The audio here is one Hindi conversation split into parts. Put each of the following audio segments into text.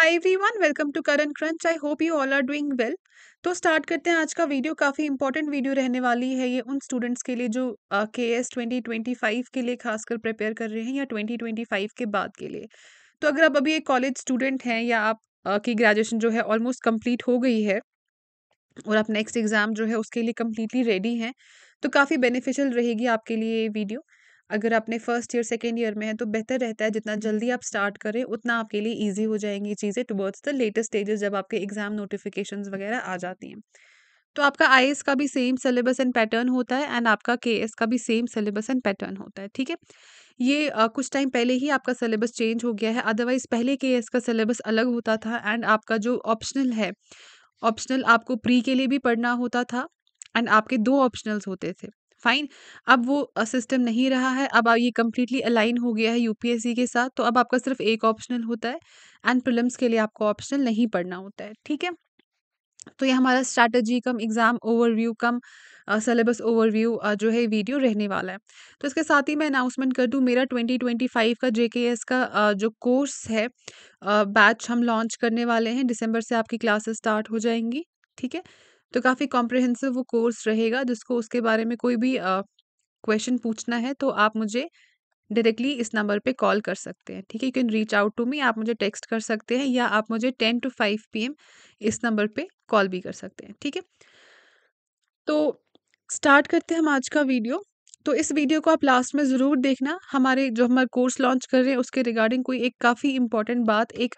hi everyone welcome to current crunch I hope you all are doing well तो स्टार्ट करते हैं आज का वीडियो काफ़ी इंपॉर्टेंट वीडियो रहने वाली है ये उन स्टूडेंट्स के लिए जो के एस ट्वेंटी ट्वेंटी फाइव के लिए खासकर प्रिपेयर कर रहे हैं या ट्वेंटी ट्वेंटी फाइव के बाद के लिए तो अगर आप अभी एक कॉलेज स्टूडेंट हैं या आप की ग्रेजुएशन जो है ऑलमोस्ट कम्प्लीट हो गई है और आप नेक्स्ट एग्ज़ाम जो है उसके लिए कम्प्लीटली रेडी हैं तो काफ़ी बेनिफिशियल रहेगी आपके लिए ये वीडियो अगर आपने फर्स्ट ईयर सेकेंड ईयर में है तो बेहतर रहता है जितना जल्दी आप स्टार्ट करें उतना आपके लिए ईजी हो जाएंगी चीज़ें टुवर्ड्स द लेटेस्ट स्टेजेस जब आपके एग्जाम नोटिफिकेशन वगैरह आ जाती हैं तो आपका आई का भी सेम सिलेबस एंड पैटर्न होता है एंड आपका के का भी सेम सिलेबस एंड पैटर्न होता है ठीक है ये आ, कुछ टाइम पहले ही आपका सिलेबस चेंज हो गया है अदरवाइज पहले के का सिलेबस अलग होता था एंड आपका जो ऑप्शनल है ऑप्शनल आपको प्री के लिए भी पढ़ना होता था एंड आपके दो ऑप्शनल्स होते थे फाइन अब वो सिस्टम नहीं रहा है अब ये कम्प्लीटली अलाइन हो गया है यूपीएससी के साथ तो अब आपका सिर्फ एक ऑप्शनल होता है एंड प्रिलम्स के लिए आपको ऑप्शनल नहीं पढ़ना होता है ठीक है तो ये हमारा strategy cum exam overview cum syllabus overview जो है वीडियो रहने वाला है तो इसके साथ ही मैं अनाउंसमेंट कर दूँ मेरा 2025 का जेकेएस का uh, जो कोर्स है बैच uh, हम लॉन्च करने वाले हैं दिसंबर से आपकी क्लासेस स्टार्ट हो जाएंगी ठीक है तो काफ़ी कॉम्प्रिहेंसिव वो कोर्स रहेगा जिसको उसके बारे में कोई भी क्वेश्चन पूछना है तो आप मुझे डायरेक्टली इस नंबर पे कॉल कर सकते हैं ठीक है you can reach out to me आप मुझे टेक्स्ट कर सकते हैं या आप मुझे टेन टू फाइव पी इस नंबर पे कॉल भी कर सकते हैं ठीक है तो स्टार्ट करते हैं हम आज का वीडियो तो इस वीडियो को आप लास्ट में ज़रूर देखना हमारे जो हमारे कोर्स लॉन्च कर रहे हैं उसके रिगार्डिंग कोई एक काफ़ी इंपॉर्टेंट बात एक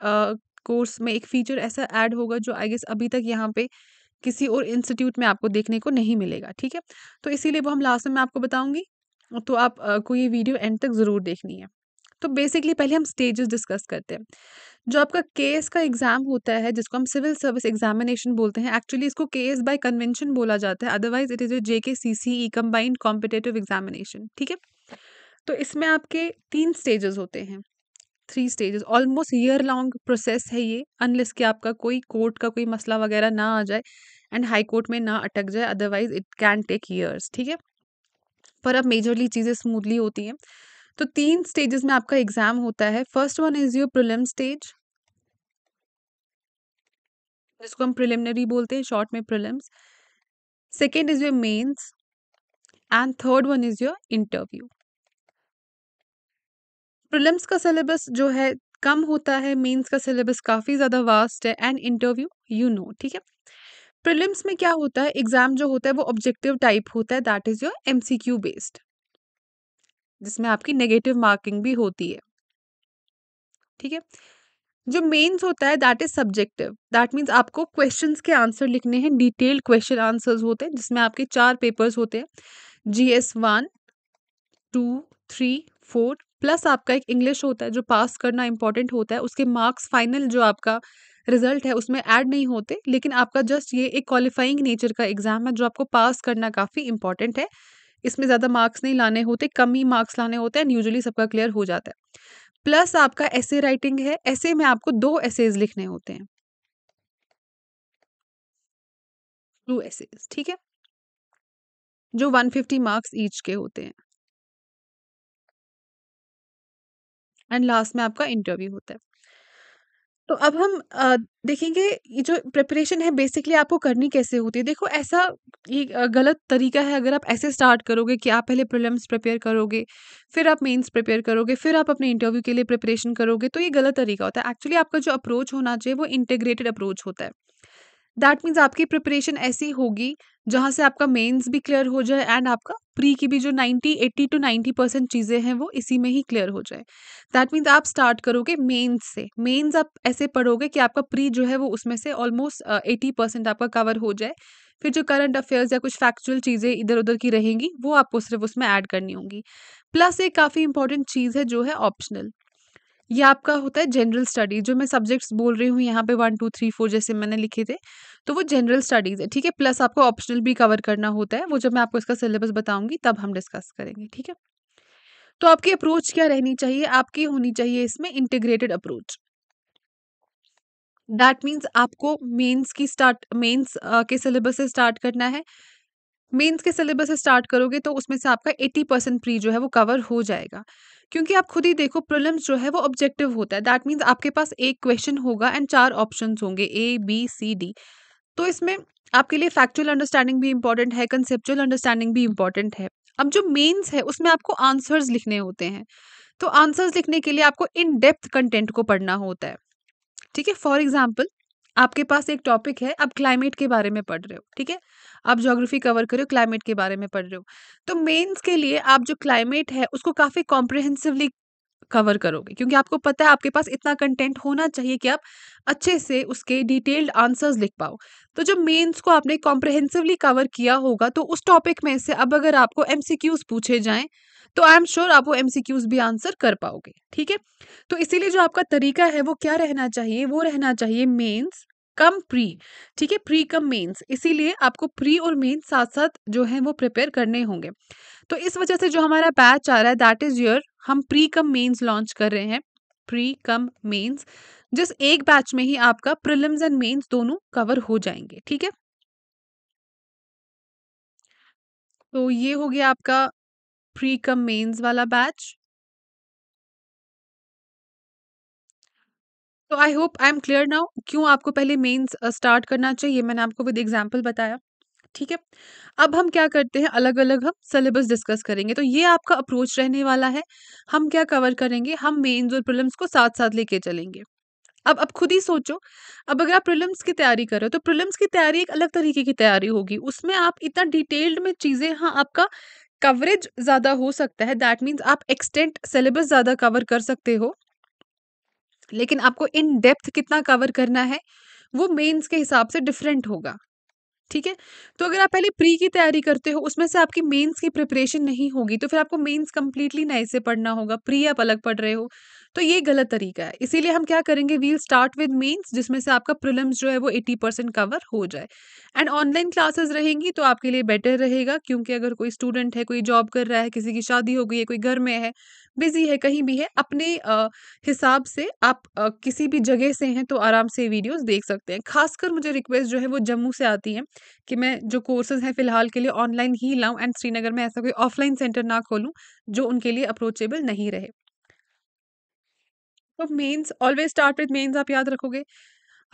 कोर्स में एक फ़ीचर ऐसा ऐड होगा जो आई गेस अभी तक यहाँ पे किसी और इंस्टीट्यूट में आपको देखने को नहीं मिलेगा ठीक है तो इसीलिए वो हम लास्ट में मैं आपको बताऊंगी तो आप को ये वीडियो एंड तक ज़रूर देखनी है तो बेसिकली पहले हम स्टेजेस डिस्कस करते हैं जो आपका केस का एग्ज़ाम होता है जिसको हम सिविल सर्विस एग्जामिनेशन बोलते हैं एक्चुअली इसको केस बाय कन्वेंशन बोला जाता है otherwise it is a J K C C E combined competitive examination ठीक है तो इसमें आपके तीन स्टेजेस होते हैं three stages almost year long process है ये अनलेस कि आपका कोई कोर्ट का कोई मसला वगैरह ना आ जाए एंड हाई कोर्ट में ना अटक जाए otherwise it can take years ठीक है पर अब मेजरली चीज़ें स्मूथली होती हैं तो तीन स्टेजेस में आपका एग्जाम होता है first one is your prelim stage जिसको हम प्रिलिमिनरी बोलते हैं शॉर्ट में prelims second is your mains and third one is your interview prelims का सिलेबस जो है कम होता है मेंस का सिलेबस काफ़ी ज़्यादा वास्ट है एंड इंटरव्यू यू नो ठीक है प्रिलिम्स में क्या होता है एग्जाम जो होता है वो ऑब्जेक्टिव टाइप होता है that is your M based जिसमें आपकी नेगेटिव मार्किंग भी होती है ठीक है जो मेंस होता है that is subjective that means आपको क्वेश्चंस के आंसर लिखने हैं डिटेल्ड क्वेश्चन आंसर्स होते हैं जिसमें आपके चार पेपर्स होते हैं G S one two three four plus आपका एक इंग्लिश होता है जो पास करना इंपॉर्टेंट होता है उसके मार्क्स फाइनल जो आपका रिजल्ट है उसमें ऐड नहीं होते लेकिन आपका जस्ट ये एक क्वालिफाइंग नेचर का एग्जाम है जो आपको पास करना काफ़ी इंपॉर्टेंट है इसमें ज़्यादा मार्क्स नहीं लाने होते कम ही मार्क्स लाने होते हैं यूजली सबका क्लियर हो जाता है प्लस आपका ऐसे राइटिंग है ऐसे में आपको दो एसेज लिखने होते हैं टू एसेज ठीक है जो 150 मार्क्स ईच के होते हैं एंड लास्ट में आपका इंटरव्यू होता है तो अब हम देखेंगे ये जो प्रिपरेशन है बेसिकली आपको करनी कैसे होती है देखो ऐसा ये गलत तरीका है अगर आप ऐसे स्टार्ट करोगे कि आप पहले प्रॉब्लम्स प्रिपेयर करोगे फिर आप मेंस प्रिपेयर करोगे फिर आप अपने इंटरव्यू के लिए प्रिपरेशन करोगे तो ये गलत तरीका होता है एक्चुअली आपका जो अप्रोच होना चाहिए वो इंटीग्रेटेड अप्रोच होता है दैट मीन्स आपकी प्रिपरेशन ऐसी होगी जहाँ से आपका मेंस भी क्लियर हो जाए एंड आपका प्री की भी जो 90 80 टू 90 परसेंट चीज़ें हैं वो इसी में ही क्लियर हो जाए दैट मीन्स आप स्टार्ट करोगे मेंस से मेंस आप ऐसे पढ़ोगे कि आपका प्री जो है वो उसमें से ऑलमोस्ट एटी परसेंट आपका कवर हो जाए फिर जो करंट अफेयर्स या कुछ फैक्चुअल चीज़ें इधर उधर की रहेंगी वो आपको सिर्फ उसमें ऐड करनी होंगी प्लस एक काफ़ी इंपॉर्टेंट चीज़ है जो है ऑप्शनल ये आपका होता है जनरल स्टडीज़ जो मैं सब्जेक्ट्स बोल रही हूँ यहाँ पे वन टू थ्री फोर जैसे मैंने लिखे थे तो वो जनरल स्टडीज़ है ठीक है प्लस आपको ऑप्शनल भी कवर करना होता है वो जब मैं आपको इसका सिलेबस बताऊंगी तब हम डिस्कस करेंगे ठीक है तो आपकी अप्रोच क्या रहनी चाहिए आपकी होनी चाहिए इसमें इंटीग्रेटेड अप्रोच दैट मीन्स आपको मेन्स की स्टार्ट मेन्स के सिलेबस से स्टार्ट करना है मेंस के सिलेबस से स्टार्ट करोगे तो उसमें से आपका एट्टी परसेंट प्री जो है वो कवर हो जाएगा क्योंकि आप खुद ही देखो प्रिलिम्स जो है वो ऑब्जेक्टिव होता है दैट मीन्स आपके पास एक क्वेश्चन होगा एंड चार ऑप्शन होंगे ए बी सी डी तो इसमें आपके लिए फैक्चुअल अंडरस्टैंडिंग भी इंपॉर्टेंट है कंसेप्चुअल अंडरस्टैंडिंग भी इंपॉर्टेंट है अब जो मेन्स है उसमें आपको आंसर्स लिखने होते हैं तो आंसर्स लिखने के लिए आपको इन डेप्थ कंटेंट को पढ़ना होता है ठीक है फॉर एग्जाम्पल आपके पास एक टॉपिक है आप क्लाइमेट के बारे में पढ़ रहे हो ठीक है आप ज्योग्राफी कवर कर रहे हो क्लाइमेट के बारे में पढ़ रहे हो तो मेंस के लिए आप जो क्लाइमेट है उसको काफ़ी कॉम्प्रिहेंसिवली कवर करोगे क्योंकि आपको पता है आपके पास इतना कंटेंट होना चाहिए कि आप अच्छे से उसके डिटेल्ड आंसर्स लिख पाओ तो जब मेंस को आपने कॉम्प्रिहेंसिवली कवर किया होगा तो उस टॉपिक में से अब अगर आपको एमसीक्यूज पूछे जाएं तो आई एम श्योर आप वो एमसीक्यूज भी आंसर कर पाओगे ठीक है तो इसीलिए जो आपका तरीका है वो क्या रहना चाहिए वो रहना चाहिए मेन्स कम प्री ठीक है प्री कम मेन्स इसीलिए आपको प्री और मेन्स साथ साथ जो है वो प्रिपेयर करने होंगे तो इस वजह से जो हमारा बैच आ रहा है दैट इज योर हम प्री कम मेन्स लॉन्च कर रहे हैं प्री कम मेन्स जिस एक बैच में ही आपका प्रिलिम्स एंड मेन्स दोनों कवर हो जाएंगे ठीक है तो ये हो गया आपका प्री कम मेन्स वाला बैच तो I hope I am clear now क्यों आपको पहले मेन्स स्टार्ट uh, करना चाहिए मैंने आपको विद एग्जाम्पल बताया ठीक है अब हम क्या करते हैं अलग अलग हम सिलेबस डिस्कस करेंगे तो ये आपका अप्रोच रहने वाला है हम क्या कवर करेंगे हम मेन्स और प्रिलम्स को साथ साथ लेके चलेंगे अब अब खुद ही सोचो अब अगर आप प्रिलम्स की तैयारी करो तो प्रिलिम्स की तैयारी एक अलग तरीके की तैयारी होगी उसमें आप इतना डिटेल्ड में चीज़ें हाँ आपका कवरेज ज़्यादा हो सकता है दैट मीन्स आप एक्सटेंट सिलेबस ज़्यादा कवर कर सकते हो लेकिन आपको इन डेप्थ कितना कवर करना है वो मेंस के हिसाब से डिफरेंट होगा ठीक है तो अगर आप पहले प्री की तैयारी करते हो उसमें से आपकी मेंस की प्रिपरेशन नहीं होगी तो फिर आपको मेंस कम्प्लीटली नए से पढ़ना होगा प्री आप अलग पढ़ रहे हो तो ये गलत तरीका है इसीलिए हम क्या करेंगे वील स्टार्ट विद मेन्स जिसमें से आपका प्रिलम्स जो है वो एट्टी परसेंट कवर हो जाए एंड ऑनलाइन क्लासेस रहेंगी तो आपके लिए बेटर रहेगा क्योंकि अगर कोई स्टूडेंट है कोई जॉब कर रहा है किसी की शादी हो गई है कोई घर में है बिजी है कहीं भी है अपने हिसाब से आप आ, किसी भी जगह से हैं तो आराम से वीडियोस देख सकते हैं खासकर मुझे रिक्वेस्ट जो है वो जम्मू से आती है कि मैं जो कोर्सेज हैं फिलहाल के लिए ऑनलाइन ही लाऊं एंड श्रीनगर में ऐसा कोई ऑफलाइन सेंटर ना खोलूं जो उनके लिए अप्रोचेबल नहीं रहे तो mains always start with mains आप याद रखोगे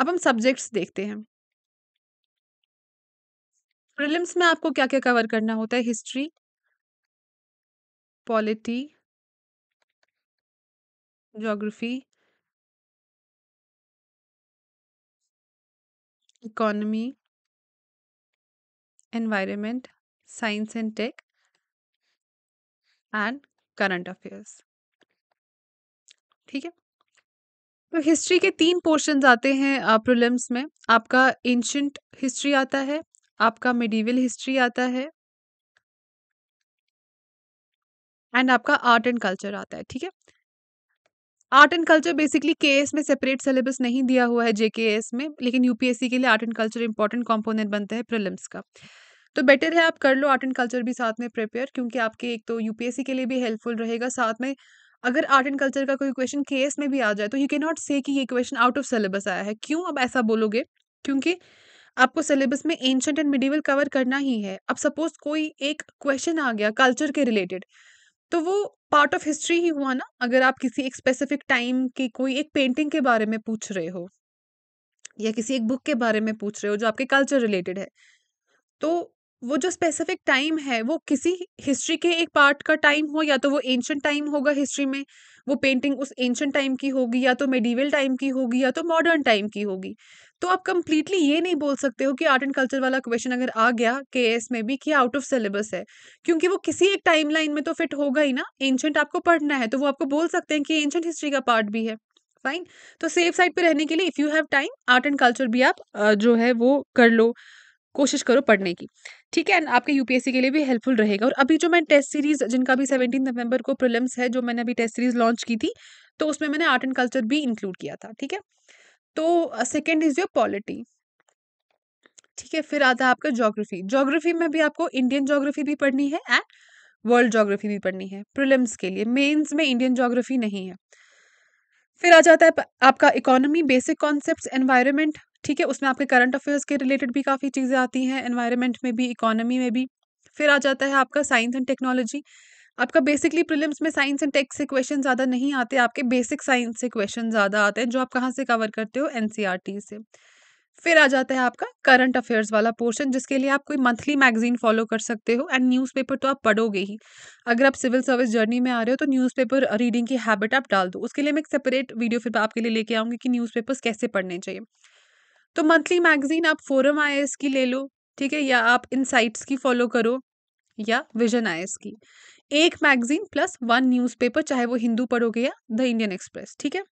अब हम सब्जेक्ट्स देखते हैं प्रिलिम्स में आपको क्या क्या कवर करना होता है history polity geography economy environment science and tech and current affairs ठीक है तो हिस्ट्री के तीन पोर्शंस आते हैं प्रिलिम्स में आपका एंशंट हिस्ट्री आता है आपका मेडिवल हिस्ट्री आता है एंड आपका आर्ट एंड कल्चर आता है ठीक है आर्ट एंड कल्चर बेसिकली के में सेपरेट सिलेबस नहीं दिया हुआ है जेके में लेकिन यूपीएससी के लिए art and culture important component बनता है प्रिलिम्स का तो बेटर है आप कर लो आर्ट एंड कल्चर भी साथ में प्रिपेयर क्योंकि आपके एक तो यूपीएससी के लिए भी हेल्पफुल रहेगा साथ में अगर आर्ट एंड कल्चर का कोई क्वेश्चन के में भी आ जाए तो यू कैन नॉट से कि ये क्वेश्चन आउट ऑफ सिलेबस आया है क्यों अब ऐसा बोलोगे क्योंकि आपको सिलेबस में एंशंट एंड मिडिवल कवर करना ही है अब सपोज कोई एक क्वेश्चन आ गया कल्चर के रिलेटेड तो वो पार्ट ऑफ हिस्ट्री ही हुआ ना अगर आप किसी एक स्पेसिफिक टाइम की कोई एक पेंटिंग के बारे में पूछ रहे हो या किसी एक बुक के बारे में पूछ रहे हो जो आपके कल्चर रिलेटेड है तो वो जो स्पेसिफिक टाइम है वो किसी हिस्ट्री के एक पार्ट का टाइम हो या तो वो एंशंट टाइम होगा हिस्ट्री में वो पेंटिंग उस एंशंट टाइम की होगी या तो मेडिवल टाइम की होगी या तो मॉडर्न टाइम की होगी तो आप कंप्लीटली ये नहीं बोल सकते हो कि आर्ट एंड कल्चर वाला क्वेश्चन अगर आ गया के एस में भी कि आउट ऑफ सिलेबस है क्योंकि वो किसी एक टाइम लाइन में तो फिट होगा ही ना एंशंट आपको पढ़ना है तो वो आपको बोल सकते हैं कि एंशंट हिस्ट्री का पार्ट भी है फाइन तो सेफ साइड पे रहने के लिए if you have time art and culture भी आप जो है वो कर लो कोशिश करो पढ़ने की ठीक है एंड आपके यूपीएससी के लिए भी हेल्पफुल रहेगा और अभी जो मैं टेस्ट सीरीज जिनका भी सेवनटीन नवंबर को प्रिलिम्स है जो मैंने अभी टेस्ट सीरीज लॉन्च की थी तो उसमें मैंने आर्ट एंड कल्चर भी इंक्लूड किया था ठीक है तो सेकेंड इज योर पॉलिटी ठीक है फिर आता है आपका जोग्राफी जोग्राफी में भी आपको इंडियन जोग्राफी भी पढ़नी है एंड वर्ल्ड जोग्राफी भी पढ़नी है प्रिलिम्स के लिए मेंस में इंडियन जोग्राफी नहीं है फिर आ जाता है आपका इकोनॉमी बेसिक कॉन्सेप्ट्स एनवायरनमेंट ठीक है उसमें आपके करंट अफेयर्स के रिलेटेड भी काफ़ी चीज़ें आती हैं एनवायरनमेंट में भी इकोनॉमी में भी फिर आ जाता है आपका साइंस एंड टेक्नोलॉजी आपका बेसिकली प्रिलिम्स में साइंस एंड टेक्स से क्वेश्चन ज़्यादा नहीं आते आपके बेसिक साइंस से क्वेश्चन ज़्यादा आते हैं जो आप कहाँ से कवर करते हो एन e से फिर आ जाता है आपका करंट अफेयर्स वाला पोर्शन जिसके लिए आप कोई मंथली मैगजीन फॉलो कर सकते हो एंड न्यूज़पेपर तो आप पढ़ोगे ही अगर आप सिविल सर्विस जर्नी में आ रहे हो तो न्यूज़पेपर रीडिंग की हैबिट आप डाल दो उसके लिए मैं एक सेपरेट वीडियो फिर आपके लिए लेके आऊँगी कि न्यूज़पेपर्स कैसे पढ़ने चाहिए तो मंथली मैगजीन आप फोरम आई की ले लो ठीक है या आप इनसाइट्स की फॉलो करो या विजन आई की एक मैगजीन प्लस वन न्यूज़पेपर चाहे वो हिंदू पढ़ोगे या द इंडियन एक्सप्रेस ठीक है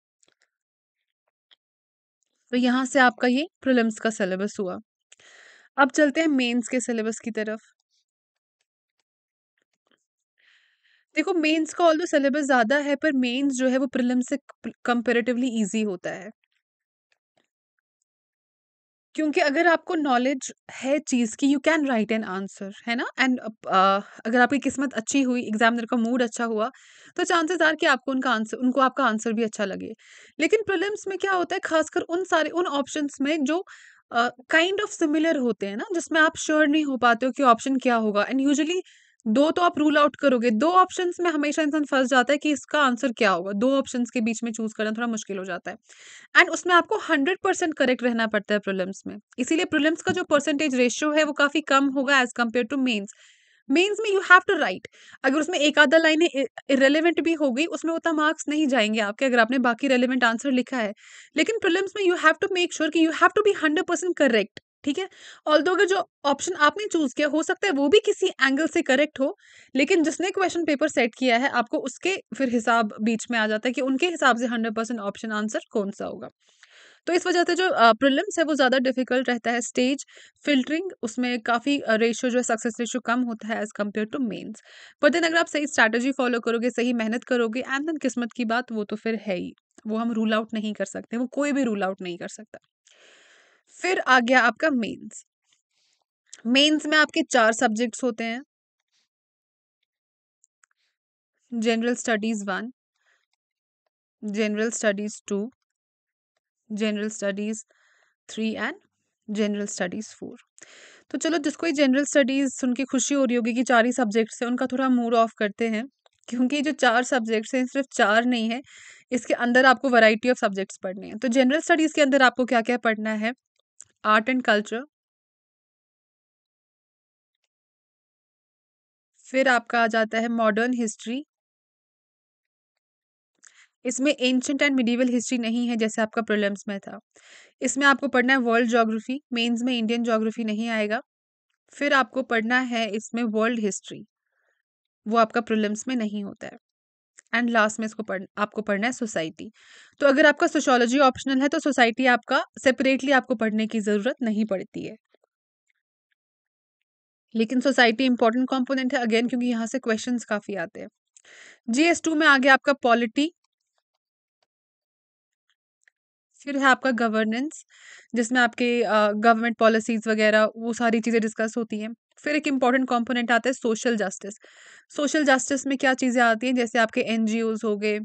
तो यहाँ से आपका ये प्रिलिम्स का सिलेबस हुआ अब चलते हैं मेंस के सिलेबस की तरफ देखो मेंस का ऑल सिलेबस ज़्यादा है पर मेंस जो है वो प्रिलिम्स से कंपेरेटिवली इजी होता है क्योंकि अगर आपको नॉलेज है चीज़ की you can write an answer है ना एंड अगर आपकी किस्मत अच्छी हुई एग्जामिनर का मूड अच्छा हुआ तो चांसेस आर कि आपको उनका आंसर उनको आपका आंसर भी अच्छा लगे लेकिन प्रिलिम्स में क्या होता है खासकर उन सारे उन ऑप्शंस में जो काइंड ऑफ सिमिलर होते हैं ना जिसमें आप श्योर sure नहीं हो पाते हो कि ऑप्शन क्या होगा एंड यूजली दो तो आप रूल आउट करोगे दो ऑप्शन में हमेशा इंसान फंस जाता है कि इसका आंसर क्या होगा दो ऑप्शन के बीच में चूज करना थोड़ा मुश्किल हो जाता है एंड उसमें आपको हंड्रेड परसेंट करेक्ट रहना पड़ता है प्रोलम्स में इसीलिए प्रोलम्स का जो परसेंटेज रेशियो है वो काफी कम होगा as compare to mains mains में यू हैव टू राइट अगर उसमें एक आधा लाइन इरेलीवेंट भी होगी उसमें उतना मार्क्स नहीं जाएंगे आपके अगर आपने बाकी रेलिवेंट आंसर लिखा है लेकिन प्रिलिम्स में you have to make sure कि you have to be hundred percent correct ठीक है ऑल दो अगर जो ऑप्शन आपने चूज किया हो सकता है वो भी किसी एंगल से करेक्ट हो लेकिन जिसने क्वेश्चन पेपर सेट किया है आपको उसके फिर हिसाब बीच में आ जाता है कि उनके हिसाब से हंड्रेड परसेंट ऑप्शन आंसर कौन सा होगा तो इस वजह से जो प्रिलिम्स है वो ज़्यादा डिफिकल्ट रहता है स्टेज फिल्टरिंग उसमें काफ़ी रेशियो जो है सक्सेस रेशियो कम होता है एज़ कम्पेयर टू मेन्स पर देन अगर आप सही स्ट्रैटेजी फॉलो करोगे सही मेहनत करोगे एंड देन किस्मत की बात वो तो फिर है ही वो हम रूल आउट नहीं कर सकते वो कोई भी रूल आउट नहीं कर सकता फिर आ गया आपका मेंस मेंस में आपके चार सब्जेक्ट्स होते हैं general studies one general studies two general studies three and general studies four तो चलो जिसको ये जनरल स्टडीज सुन के खुशी हो रही होगी कि चार ही सब्जेक्ट्स हैं उनका थोड़ा मूड ऑफ करते हैं क्योंकि जो चार सब्जेक्ट्स हैं सिर्फ चार नहीं है इसके अंदर आपको वैरायटी ऑफ सब्जेक्ट्स पढ़ने हैं तो जनरल स्टडीज़ के अंदर आपको क्या क्या पढ़ना है आर्ट एंड कल्चर फिर आपका आ जाता है मॉडर्न हिस्ट्री इसमें एंशंट एंड मिडीवल हिस्ट्री नहीं है जैसे आपका प्रॉब्लम्स में था इसमें आपको पढ़ना है वर्ल्ड जोग्राफी मेंस में इंडियन जोग्राफी नहीं आएगा फिर आपको पढ़ना है इसमें वर्ल्ड हिस्ट्री वो आपका प्रॉब्लम्स में नहीं होता है एंड लास्ट में इसको पढ़ आपको पढ़ना है सोसाइटी तो अगर आपका सोशोलॉजी ऑप्शनल है तो सोसाइटी आपका सेपरेटली आपको पढ़ने की ज़रूरत नहीं पड़ती है लेकिन सोसाइटी इंपॉर्टेंट कॉम्पोनेंट है अगेन क्योंकि यहाँ से क्वेश्चंस काफ़ी आते हैं जीएस टू में आगे आपका पॉलिटी फिर है आपका गवर्नेंस जिसमें आपके गवर्नमेंट पॉलिसीज वगैरह वो सारी चीज़ें डिस्कस होती हैं फिर एक इम्पॉर्टेंट कॉम्पोनेंट आता है सोशल जस्टिस सोशल जस्टिस में क्या चीज़ें आती हैं जैसे आपके एन हो गए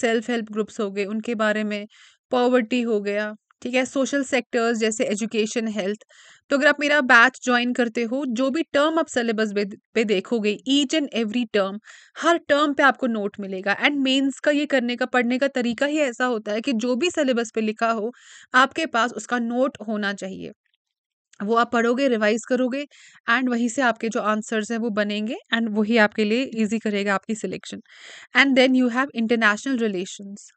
सेल्फ हेल्प ग्रुप्स हो गए उनके बारे में पॉवर्टी हो गया ठीक है सोशल सेक्टर्स जैसे एजुकेशन हेल्थ तो अगर आप मेरा बैच ज्वाइन करते हो जो भी टर्म आप सिलेबस पे देखोगे ईच एंड एवरी टर्म हर टर्म पे आपको नोट मिलेगा एंड मेंस का ये करने का पढ़ने का तरीका ही ऐसा होता है कि जो भी सिलेबस पे लिखा हो आपके पास उसका नोट होना चाहिए वो आप पढ़ोगे रिवाइज करोगे एंड वहीं से आपके जो आंसर्स हैं वो बनेंगे एंड वही आपके लिए इजी करेगा आपकी selection and then you have international relations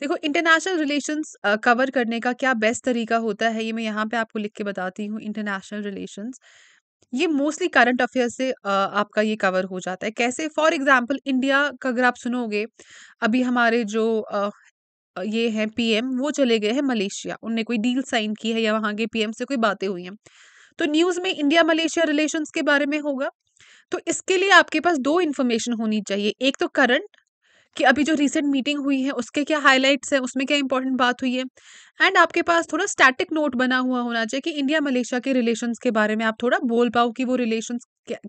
देखो इंटरनेशनल रिलेशंस कवर करने का क्या बेस्ट तरीका होता है ये मैं यहाँ पे आपको लिख के बताती हूँ इंटरनेशनल रिलेशंस ये मोस्टली करंट अफेयर से uh, आपका ये कवर हो जाता है कैसे फॉर एग्जाम्पल इंडिया का अगर आप सुनोगे अभी हमारे जो ये हैं पीएम वो चले गए हैं मलेशिया उनने कोई डील साइन की है या वहाँ के पीएम से कोई बातें हुई हैं तो न्यूज़ में इंडिया मलेशिया रिलेशंस के बारे में होगा तो इसके लिए आपके पास दो इन्फॉर्मेशन होनी चाहिए एक तो करंट कि अभी जो रिसेंट मीटिंग हुई है उसके क्या हाईलाइट्स हैं उसमें क्या इंपॉर्टेंट बात हुई है एंड आपके पास थोड़ा स्टैटिक नोट बना हुआ होना चाहिए कि इंडिया मलेशिया के रिलेशन के बारे में आप थोड़ा बोल पाओ कि वो रिलेशन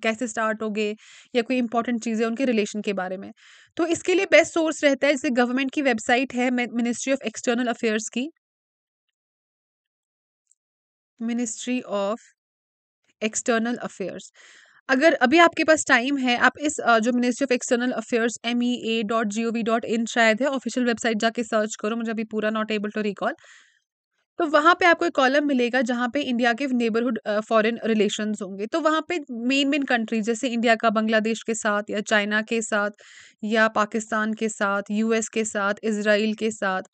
कैसे स्टार्ट हो गए या कोई इंपॉर्टेंट चीज़ें उनके रिलेशन के बारे में तो इसके लिए बेस्ट सोर्स रहता है जैसे गवर्नमेंट की वेबसाइट है मिनिस्ट्री ऑफ एक्सटर्नल अफेयर्स की मिनिस्ट्री ऑफ एक्सटर्नल अफेयर्स अगर अभी आपके पास टाइम है आप इस जो ministry of external affairs M E A dot G O V dot in शायद है ऑफिशियल वेबसाइट जाके सर्च करो मुझे अभी पूरा नॉट एबल टू रिकॉल तो वहाँ पे आपको एक कॉलम मिलेगा जहाँ पे इंडिया के नेबरहुड फॉरेन रिलेशन होंगे तो वहाँ पे मेन मेन कंट्रीज जैसे इंडिया का बांग्लादेश के साथ या चाइना के साथ या पाकिस्तान के साथ यूएस के साथ इसराइल के साथ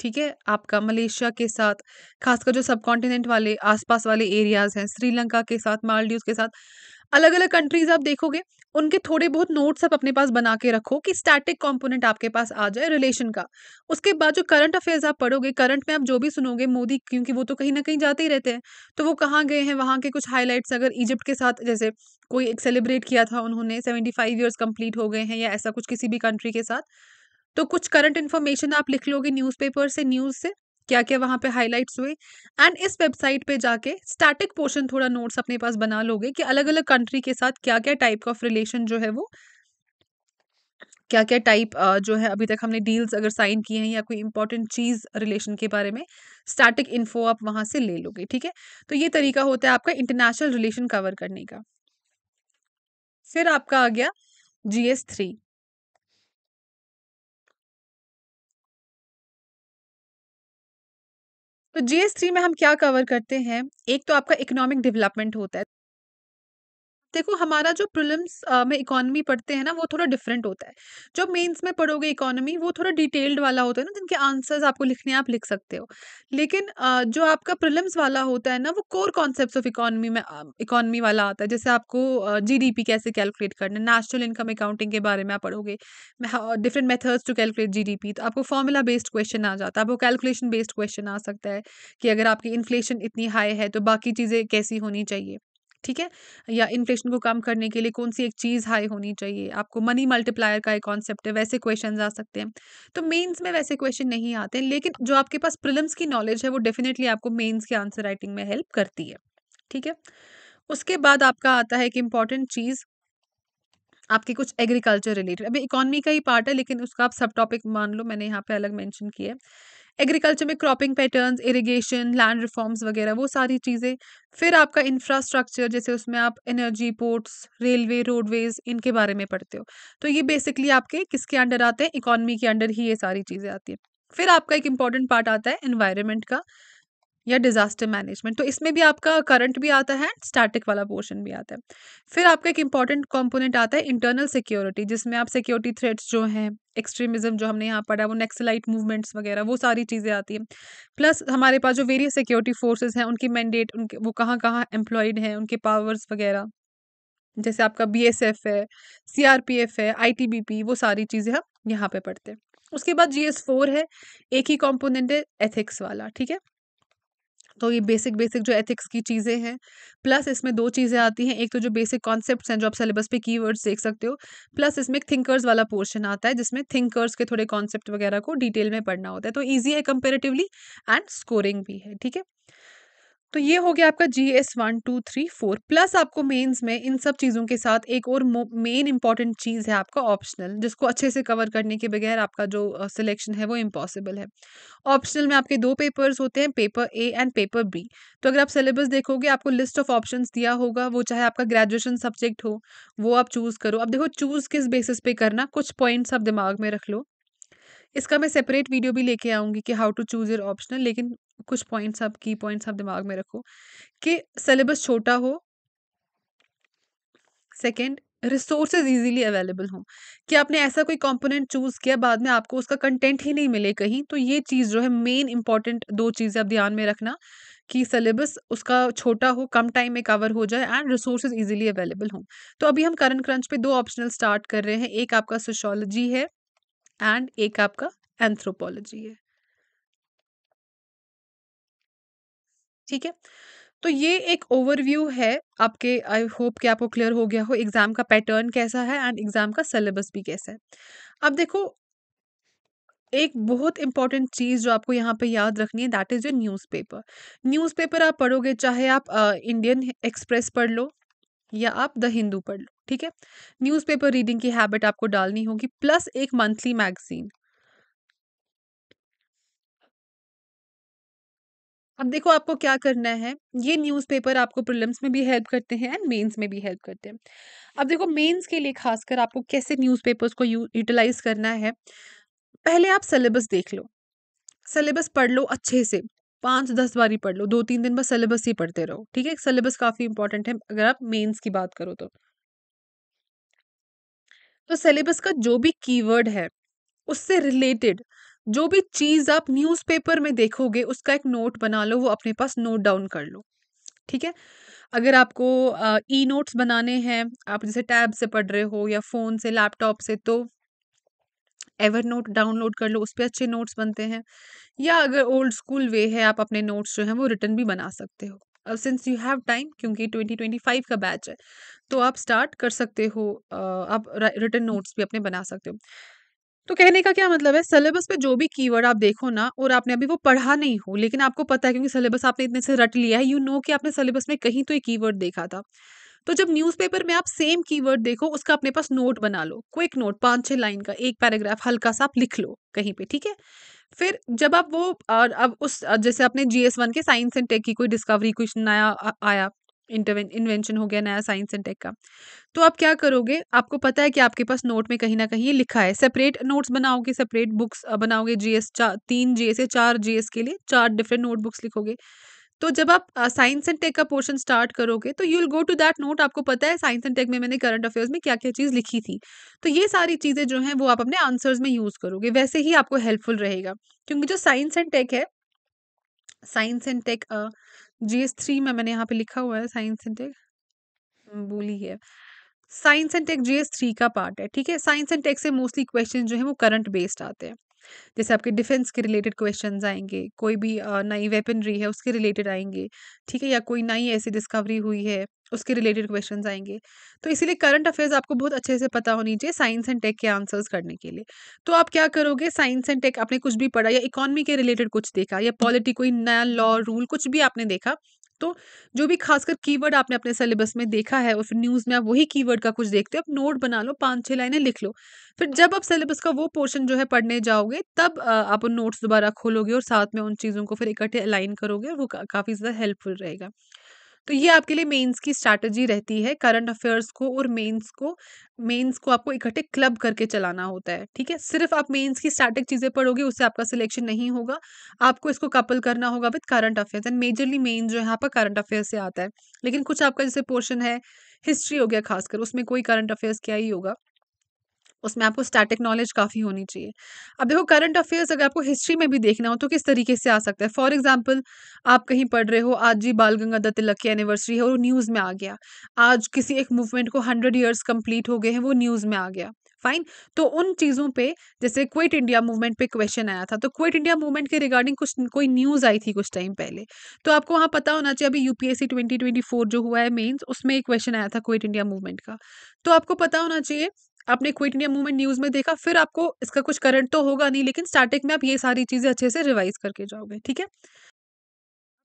ठीक है आपका मलेशिया के साथ खासकर जो सब कॉन्टिनेंट वाले आसपास वाले एरियाज़ हैं श्रीलंका के साथ मालदीव के साथ अलग अलग कंट्रीज आप देखोगे उनके थोड़े बहुत नोट्स आप अपने पास बना के रखो कि स्टैटिक कंपोनेंट आपके पास आ जाए रिलेशन का उसके बाद जो करंट अफेयर्स आप पढ़ोगे करंट में आप जो भी सुनोगे मोदी क्योंकि वो तो कहीं ना कहीं जाते ही रहते हैं तो वो कहाँ गए हैं वहाँ के कुछ हाईलाइट्स अगर इजिप्ट के साथ जैसे कोई एक सेलिब्रेट किया था उन्होंने सेवेंटी फाइव ईयर्स कंप्लीट हो गए हैं या ऐसा कुछ किसी भी कंट्री के साथ तो कुछ करंट इन्फॉर्मेशन आप लिख लोगे न्यूज़पेपर से न्यूज़ से क्या क्या वहाँ पे हाइलाइट्स हुए एंड इस वेबसाइट पे जाके स्टैटिक पोर्शन थोड़ा नोट्स अपने पास बना लोगे कि अलग अलग कंट्री के साथ क्या क्या टाइप ऑफ रिलेशन जो है वो क्या क्या टाइप जो है अभी तक हमने डील्स अगर साइन किए हैं या कोई इंपॉर्टेंट चीज़ रिलेशन के बारे में स्टैटिक इन्फो आप वहाँ से ले लोगे ठीक है तो ये तरीका होता है आपका इंटरनेशनल रिलेशन कवर करने का फिर आपका आ गया जी एस थ्री तो जीएस थ्री में हम क्या कवर करते हैं एक तो आपका इकोनॉमिक डेवलपमेंट होता है देखो हमारा जो प्रिलिम्स में इकोनॉमी पढ़ते हैं ना वो थोड़ा डिफरेंट होता है जो मेंस में पढ़ोगे इकोनॉमी वो थोड़ा डिटेल्ड वाला होता है ना जिनके आंसर्स आपको लिखने आप लिख सकते हो लेकिन जो आपका प्रिलिम्स वाला होता है ना वो कोर कॉन्सेप्ट ऑफ इकोनॉमी में इकोनॉमी वाला आता है जैसे आपको जी कैसे कैलकुलेट करना है नेशनल इनकम अकाउंटिंग के बारे में आप पढ़ोगे डिफरेंट मेथड्स टू कैलकुलेट जी तो आपको फॉर्मूला बेस्ड क्वेश्चन आ जाता है आपको कैलकुलेशन बेस्ड क्वेश्चन आ सकता है कि अगर आपकी इन्फ्लेशन इतनी हाई है तो बाकी चीज़ें कैसी होनी चाहिए ठीक है या इन्फ्लेशन को कम करने के लिए कौन सी एक चीज़ हाई होनी चाहिए आपको मनी मल्टीप्लायर का एक कॉन्सेप्ट है वैसे क्वेश्चन आ सकते हैं तो मेन्स में वैसे क्वेश्चन नहीं आते लेकिन जो आपके पास प्रिलम्स की नॉलेज है वो डेफिनेटली आपको मेन्स के आंसर राइटिंग में हेल्प करती है ठीक है उसके बाद आपका आता है एक इम्पॉर्टेंट चीज़ आपके कुछ एग्रीकल्चर रिलेटेड अभी इकोनॉमी का ही पार्ट है लेकिन उसका आप सब टॉपिक मान लो मैंने यहाँ पे अलग मेंशन किया है एग्रीकल्चर में cropping patterns irrigation land reforms वगैरह वो सारी चीज़ें फिर आपका इंफ्रास्ट्रक्चर जैसे उसमें आप एनर्जी पोर्ट्स रेलवे रोडवेज इनके बारे में पढ़ते हो तो ये बेसिकली आपके किसके अंडर आते हैं इकोनॉमी के अंडर ही ये सारी चीज़ें आती हैं फिर आपका एक इम्पॉर्टेंट पार्ट आता है एनवायरमेंट का या डिजास्टर मैनेजमेंट तो इसमें भी आपका करंट भी आता है स्टैटिक वाला पोर्शन भी आता है फिर आपका एक इंपॉर्टेंट कंपोनेंट आता है इंटरनल सिक्योरिटी जिसमें आप सिक्योरिटी थ्रेट्स जो हैं एक्सट्रीमिज्म जो हमने यहाँ पढ़ा वो नेक्सलाइट मूवमेंट्स वगैरह वो सारी चीज़ें आती हैं प्लस हमारे पास जो वेरियस सिक्योरिटी फोर्सेज हैं उनकी मैंडेट उनके वो कहाँ कहाँ एम्प्लॉयड हैं उनके पावर्स वगैरह जैसे आपका बी एस एफ है सी आर पी एफ है आई टी बी पी वो सारी चीज़ें हम यहाँ पे पढ़ते हैं उसके बाद जी एस फोर है एक ही कॉम्पोनेंट है एथिक्स वाला ठीक है तो ये बेसिक बेसिक जो एथिक्स की चीज़ें हैं प्लस इसमें दो चीज़ें आती हैं एक तो जो बेसिक कॉन्सेप्ट्स हैं जो आप सिलेबस पे कीवर्ड्स देख सकते हो प्लस इसमें एक थिंकर्स वाला पोर्शन आता है जिसमें थिंकर्स के थोड़े कॉन्सेप्ट वगैरह को डिटेल में पढ़ना होता है तो ईजी है कंपेरेटिवली एंड स्कोरिंग भी है ठीक है तो ये हो गया आपका G S one two three four plus आपको मेंस में इन सब चीज़ों के साथ एक और मेन इंपॉर्टेंट चीज़ है आपका ऑप्शनल जिसको अच्छे से कवर करने के बगैर आपका जो सिलेक्शन है वो इम्पॉसिबल है ऑप्शनल में आपके दो पेपर्स होते हैं paper A and paper B तो अगर आप सिलेबस देखोगे आपको लिस्ट ऑफ ऑप्शन दिया होगा वो चाहे आपका ग्रेजुएशन सब्जेक्ट हो वो आप चूज़ करो अब देखो चूज़ किस बेसिस पे करना कुछ पॉइंट्स आप दिमाग में रख लो इसका मैं सेपरेट वीडियो भी लेके आऊँगी कि how to choose your optional लेकिन कुछ पॉइंट्स आप की पॉइंट्स आप दिमाग में रखो कि सिलेबस छोटा हो सेकेंड रिसोर्सेज इजीली अवेलेबल हो कि आपने ऐसा कोई कंपोनेंट चूज़ किया बाद में आपको उसका कंटेंट ही नहीं मिले कहीं तो ये चीज़ जो है मेन इंपॉर्टेंट दो चीज़ें आप ध्यान में रखना कि सिलेबस उसका छोटा हो कम टाइम में कवर हो जाए एंड रिसोर्सेज इजीली अवेलेबल हो तो अभी हम करंट क्रंच पे दो ऑप्शनल स्टार्ट कर रहे हैं एक आपका सोशोलॉजी है एंड एक आपका एंथ्रोपोलॉजी है ठीक है तो ये एक ओवरव्यू है आपके आई होप कि आपको क्लियर हो गया हो एग्जाम का पैटर्न कैसा है एंड एग्जाम का सिलेबस भी कैसा है अब देखो एक बहुत इंपॉर्टेंट चीज़ जो आपको यहाँ पे याद रखनी है that is your newspaper newspaper आप पढ़ोगे चाहे आप इंडियन एक्सप्रेस पढ़ लो या आप द हिंदू पढ़ लो ठीक है न्यूज़पेपर रीडिंग की हैबिट आपको डालनी होगी प्लस एक मंथली मैगजीन अब देखो आपको क्या करना है ये न्यूज़पेपर आपको प्रिलम्स में भी हेल्प करते हैं एंड मेंस में भी हेल्प करते हैं अब देखो मेंस के लिए खासकर आपको कैसे न्यूज़पेपर्स को यूटिलाइज करना है पहले आप सिलेबस देख लो सिलेबस पढ़ लो अच्छे से पाँच दस बारी पढ़ लो दो तीन दिन बस सिलेबस ही पढ़ते रहो ठीक है सिलेबस काफ़ी इंपॉर्टेंट है अगर आप मेन्स की बात करो तो तो सिलेबस का जो भी कीवर्ड है उससे रिलेटेड जो भी चीज़ आप न्यूज़पेपर में देखोगे उसका एक नोट बना लो वो अपने पास नोट डाउन कर लो ठीक है अगर आपको ई नोट्स बनाने हैं आप जैसे टैब से पढ़ रहे हो या फ़ोन से लैपटॉप से तो एवर नोट डाउनलोड कर लो उस पर अच्छे नोट्स बनते हैं या अगर ओल्ड स्कूल वे है आप अपने नोट्स जो हैं वो रिटर्न भी बना सकते हो अब सिंस यू हैव टाइम क्योंकि ट्वेंटी ट्वेंटी फाइव का बैच है तो आप स्टार्ट कर सकते हो आप रिटर्न नोट्स भी अपने बना सकते हो तो कहने का क्या मतलब है सिलेबस पे जो भी कीवर्ड आप देखो ना और आपने अभी वो पढ़ा नहीं हो लेकिन आपको पता है क्योंकि सिलेबस आपने इतने से रट लिया है यू नो कि आपने सिलेबस में कहीं तो एक कीवर्ड देखा था तो जब न्यूज़पेपर में आप सेम कीवर्ड देखो उसका अपने पास नोट बना लो क्विक नोट पांच छह लाइन का एक पैराग्राफ हल्का सा आप लिख लो कहीं पे ठीक है फिर जब आप वो अब उस जैसे आपने जी एस वन के साइंस एंड टेक की कोई डिस्कवरी कुछ नया आया इन्वेंशन हो गया नया साइंस एंड टेक का तो आप क्या करोगे आपको पता है कि आपके पास नोट में कहीं ना कहीं लिखा है सेपरेट नोट्स बनाओगे सेपरेट बुक्स बनाओगे जीएस चार तीन जीएस या चार जीएस के लिए चार डिफरेंट नोट बुक्स लिखोगे तो जब आप साइंस एंड टेक का पोर्शन स्टार्ट करोगे तो you will go to that note आपको पता है साइंस एंड टेक में मैंने करंट अफेयर्स में क्या क्या चीज़ लिखी थी तो ये सारी चीज़ें जो हैं वो आप अपने आंसर्स में यूज़ करोगे वैसे ही आपको हेल्पफुल रहेगा क्योंकि जो साइंस एंड टेक है science and tech GS three में मैंने यहाँ पे लिखा हुआ है साइंस एंड टेक बोली है science and tech GS three का पार्ट है ठीक है साइंस एंड टेक से मोस्टली क्वेश्चन जो है वो करंट बेस्ड आते हैं जैसे आपके डिफेंस के रिलेटेड क्वेश्चन आएंगे कोई भी नई वेपनरी है उसके रिलेटेड आएंगे ठीक है या कोई नई ऐसी डिस्कवरी हुई है उसके रिलेटेड क्वेश्चन आएंगे तो इसीलिए करंट अफेयर्स आपको बहुत अच्छे से पता होनी चाहिए साइंस एंड टेक के आंसर्स करने के लिए तो आप क्या करोगे साइंस एंड टेक आपने कुछ भी पढ़ा या इकोनॉमी के रिलेटेड कुछ देखा या पॉलिटी कोई नया लॉ रूल कुछ भी आपने देखा तो जो भी खासकर कीवर्ड आपने अपने सिलेबस में देखा है और फिर न्यूज़ में आप वही कीवर्ड का कुछ देखते हो आप नोट बना लो पाँच छः लाइनें लिख लो फिर जब आप सिलेबस का वो पोर्शन जो है पढ़ने जाओगे तब आप उन नोट्स दोबारा खोलोगे और साथ में उन चीज़ों को फिर इकट्ठे अलाइन करोगे वो का, काफ़ी ज़्यादा हेल्पफुल रहेगा तो ये आपके लिए मेंस की स्ट्रैटेजी रहती है करंट अफेयर्स को और मेंस को मेंस को आपको इकट्ठे क्लब करके चलाना होता है ठीक है सिर्फ आप मेंस की स्टैटिक चीज़ें पढ़ोगे उससे आपका सिलेक्शन नहीं होगा आपको इसको कपल करना होगा with current affairs and majorly main जो है यहाँ पर करंट अफेयर्स से आता है लेकिन कुछ आपका जैसे पोर्शन है हिस्ट्री हो गया खासकर उसमें कोई करंट अफेयर्स क्या ही होगा उसमें आपको स्टैटिक नॉलेज काफ़ी होनी चाहिए अब देखो करंट अफेयर्स अगर आपको हिस्ट्री में भी देखना हो तो किस तरीके से आ सकता है फॉर एग्जाम्पल आप कहीं पढ़ रहे हो आज जी बाल गंगाधर तिलक की एनिवर्सरी है और न्यूज़ में आ गया आज किसी एक मूवमेंट को हंड्रेड ईयर्स कंप्लीट हो गए हैं वो न्यूज़ में आ गया फाइन तो उन चीज़ों पे जैसे क्विट इंडिया मूवमेंट पे क्वेश्चन आया था तो क्विट इंडिया मूवमेंट के रिगार्डिंग कुछ कोई न्यूज़ आई थी कुछ टाइम पहले तो आपको वहाँ पता होना चाहिए अभी यूपीएससी 2024 जो हुआ है मेंस उसमें एक क्वेश्चन आया था क्विट इंडिया मूवमेंट का तो आपको पता होना चाहिए आपने क्विट इंडिया मूवमेंट न्यूज़ में देखा फिर आपको इसका कुछ करंट तो होगा नहीं लेकिन स्टार्टिंग में आप ये सारी चीज़ें अच्छे से रिवाइज करके जाओगे ठीक है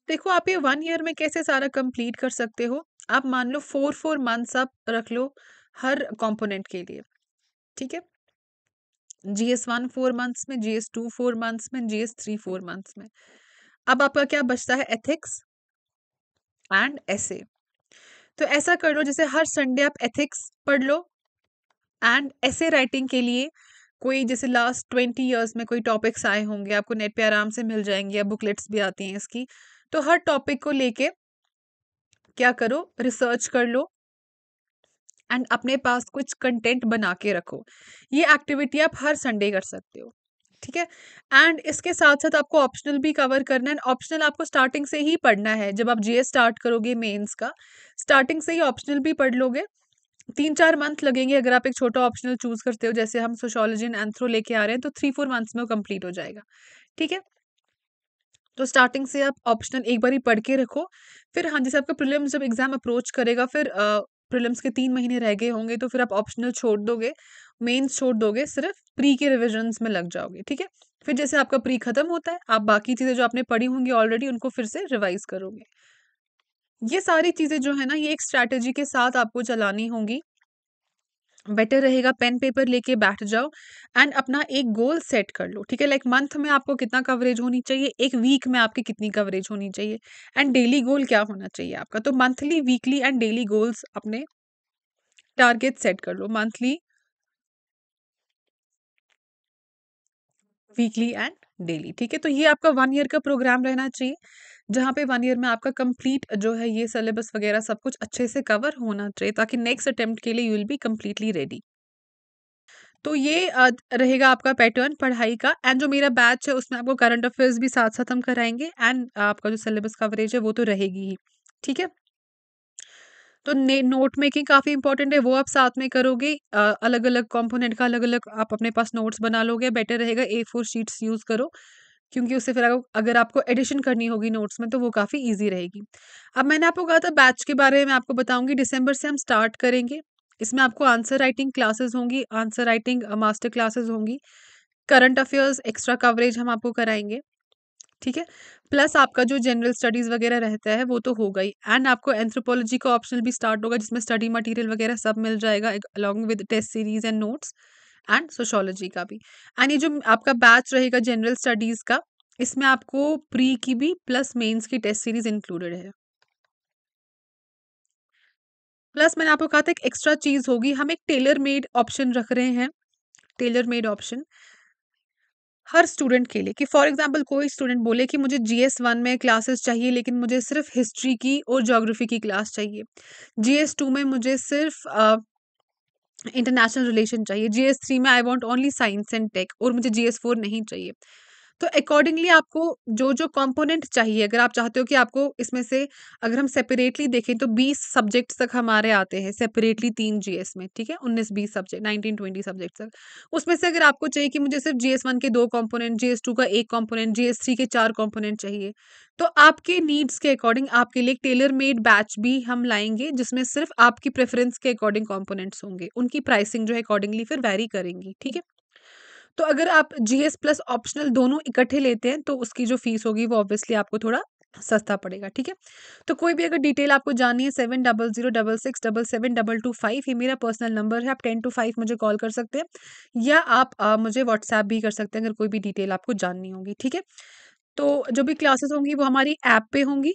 देखो आप ये वन ईयर में कैसे सारा कंप्लीट कर सकते हो आप मान लो फोर फोर मंथ्स आप रख लो हर कॉम्पोनेंट के लिए ठीक है G S one four months में G S two four months में G S three four months में अब आपका क्या बचता है एथिक्स एंड एसे तो ऐसा कर लो जैसे हर संडे आप एथिक्स पढ़ लो एंड ऐसे राइटिंग के लिए कोई जैसे लास्ट ट्वेंटी ईयर्स में कोई टॉपिक्स आए होंगे आपको नेट पे आराम से मिल जाएंगे या बुकलेट्स भी आती हैं इसकी तो हर टॉपिक को लेके क्या करो रिसर्च कर लो एंड अपने पास कुछ कंटेंट बना के रखो ये एक्टिविटी आप हर संडे कर सकते हो ठीक है एंड इसके साथ साथ आपको ऑप्शनल भी कवर करना है ऑप्शनल आपको स्टार्टिंग से ही पढ़ना है जब आप जीएस स्टार्ट करोगे मेंस का स्टार्टिंग से ही ऑप्शनल भी पढ़ लोगे तीन चार मंथ लगेंगे अगर आप एक छोटा ऑप्शनल चूज करते हो जैसे हम सोशोलॉजी एंड एंथ्रो लेके आ रहे हैं तो थ्री फोर मंथ्स में वो कंप्लीट हो जाएगा ठीक है तो स्टार्टिंग से आप ऑप्शनल एक बार ही पढ़ के रखो फिर हाँ जैसे आपका प्रिलिम्स जब एग्जाम अप्रोच करेगा फिर प्रिलियम्स के तीन महीने रह गए होंगे तो फिर आप ऑप्शनल छोड़ दोगे मेन्स छोड़ दोगे सिर्फ प्री के रिविजन्स में लग जाओगे ठीक है फिर जैसे आपका प्री खत्म होता है आप बाकी चीज़ें जो आपने पढ़ी होंगी ऑलरेडी उनको फिर से रिवाइज करोगे ये सारी चीज़ें जो है ना ये एक स्ट्रैटेजी के साथ आपको चलानी होगी बेटर रहेगा पेन पेपर लेके बैठ जाओ एंड अपना एक गोल सेट कर लो ठीक है लाइक मंथ में आपको कितना कवरेज होनी चाहिए एक वीक में आपकी कितनी कवरेज होनी चाहिए एंड डेली गोल क्या होना चाहिए आपका तो monthly weekly and daily goals अपने टारगेट सेट कर लो मंथली वीकली एंड डेली ठीक है तो ये आपका वन ईयर का प्रोग्राम रहना चाहिए जहाँ पे वन ईयर में आपका कंप्लीट जो है ये सिलेबस वगैरह सब कुछ अच्छे से कवर होना चाहिए ताकि नेक्स्ट अटेम्प्ट के लिए you will be completely ready तो ये रहेगा आपका पैटर्न पढ़ाई का एंड जो मेरा बैच है उसमें आपको करंट अफेयर्स भी साथ साथ हम कराएंगे एंड आपका जो सिलेबस कवरेज है वो तो रहेगी ही ठीक है तो नोट मेकिंग काफ़ी इंपॉर्टेंट है वो आप साथ में करोगे अलग अलग कंपोनेंट का अलग अलग आप अपने पास नोट्स बना लोगे बेटर रहेगा ए फोर शीट्स यूज़ करो क्योंकि उससे फिर अगर आपको एडिशन करनी होगी नोट्स में तो वो काफ़ी ईजी रहेगी अब मैंने आपको कहा था बैच के बारे में आपको बताऊंगी दिसंबर से हम स्टार्ट करेंगे इसमें आपको आंसर राइटिंग क्लासेस होंगी आंसर राइटिंग मास्टर क्लासेस होंगी करंट अफेयर्स एक्स्ट्रा कवरेज हम आपको कराएंगे ठीक है प्लस आपका जो जनरल स्टडीज़ वगैरह रहता है वो तो होगा ही एंड आपको एंथ्रोपोलॉजी का ऑप्शनल भी स्टार्ट होगा जिसमें स्टडी मटेरियल वगैरह सब मिल जाएगा along with test series and notes and sociology का भी एंड ये जो आपका बैच रहेगा जनरल स्टडीज़ का इसमें आपको प्री की भी प्लस मेंस की टेस्ट सीरीज इंक्लूडेड है प्लस मैंने आपको कहा था एक एक्स्ट्रा चीज़ होगी हम एक टेलर मेड ऑप्शन रख रहे हैं टेलर मेड ऑप्शन हर स्टूडेंट के लिए कि फॉर एग्जांपल कोई स्टूडेंट बोले कि मुझे जीएस वन में क्लासेस चाहिए लेकिन मुझे सिर्फ हिस्ट्री की और जोग्राफी की क्लास चाहिए जीएस टू में मुझे सिर्फ इंटरनेशनल रिलेशन चाहिए जी एस थ्री में I want only science and tech और मुझे जी एस फोर नहीं चाहिए तो अकॉर्डिंगली आपको जो जो कंपोनेंट चाहिए अगर आप चाहते हो कि आपको इसमें से अगर हम सेपरेटली देखें तो 20 सब्जेक्ट्स तक हमारे आते हैं सेपरेटली तीन जीएस में ठीक है 19 20 सब्जेक्ट 19 20 सब्जेक्ट तक उसमें से अगर आपको चाहिए कि मुझे सिर्फ जीएस वन के दो कॉम्पोनेंट जीएस टू का एक कॉम्पोनेंट जीएस थ्री के चार कॉम्पोनेंट चाहिए तो आपके नीड्स के अकॉर्डिंग आपके लिए टेलर मेड बैच भी हम लाएंगे जिसमें सिर्फ आपकी प्रेफरेंस के अकॉर्डिंग कॉम्पोनेंट्स होंगे उनकी प्राइसिंग जो है अकॉर्डिंगली फिर वेरी करेंगी ठीक है तो अगर आप जीएस प्लस ऑप्शनल दोनों इकट्ठे लेते हैं तो उसकी जो फीस होगी वो ऑब्वियसली आपको थोड़ा सस्ता पड़ेगा ठीक है तो कोई भी अगर डिटेल आपको जाननी है seven double zero double six double seven double two five ये मेरा पर्सनल नंबर है आप टेन टू फाइव मुझे कॉल कर सकते हैं या आप आ, मुझे व्हाट्सएप भी कर सकते हैं अगर कोई भी डिटेल आपको जाननी होगी ठीक है तो जो भी क्लासेस होंगी वो हमारी ऐप पे होंगी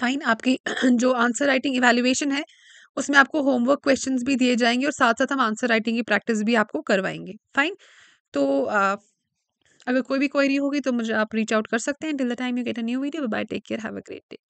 फाइन आपकी जो आंसर राइटिंग इवेल्युएशन है उसमें आपको होमवर्क क्वेश्चन भी दिए जाएंगे और साथ साथ हम आंसर राइटिंग की प्रैक्टिस भी आपको करवाएंगे फाइन तो अगर कोई भी क्वेरी होगी तो मुझे आप रीच आउट कर सकते हैं till the time you get a new video bye take care have a great day